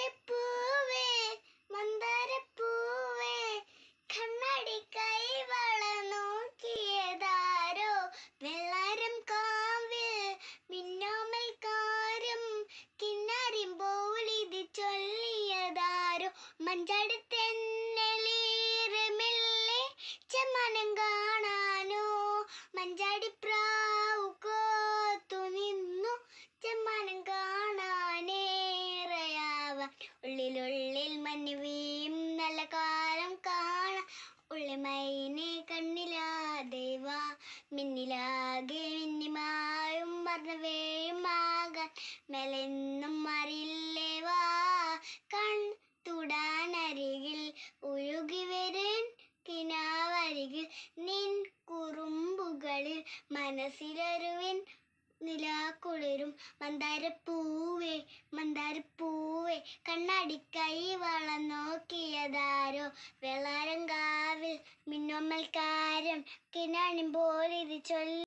മന്ദാരപ്പൂവേ മന്ദാരപ്പൂവേ കണ്ണാടി കൈവള നോക്കിയതാരോ വെള്ളാരം കാവിൽ മിന്നോമൽക്കാരും കിന്നാരിം പോലിതി ചൊല്ലിയതാരോ മഞ്ചാടിത്തെന്നലീറമില്ലേ ചെമ്മനം കാണാനോ മഞ്ചാടിപ്രാ ഉള്ളിലുള്ളിൽ മഞ്ഞുവീം നല്ല കാലം ഉള്ളി മൈനെ കണ്ണിലാ ദേവ മിന്നിലാകെ മിന്നിമായും മറന്നവേയും ആകാൻ മേലെന്നും അറിയില്ലേ വാ കൺ തുടാനരികിൽ ഉഴുകി വരൻ കിനാവരികിൽ നിൻ കുറുമ്പുകളിൽ മനസ്സിലൊരുവിൻ നിലാക്കുളിരും മന്ദാരപ്പൂവേ മന്ദാരപ്പൂ കണ്ണാടിക്കൈ വള നോക്കിയതാരോ വെളാരം കാവിൽ മിന്നോമ്മൽക്കാരൻ കിനാണിൻ പോലിത് ചൊല്ലി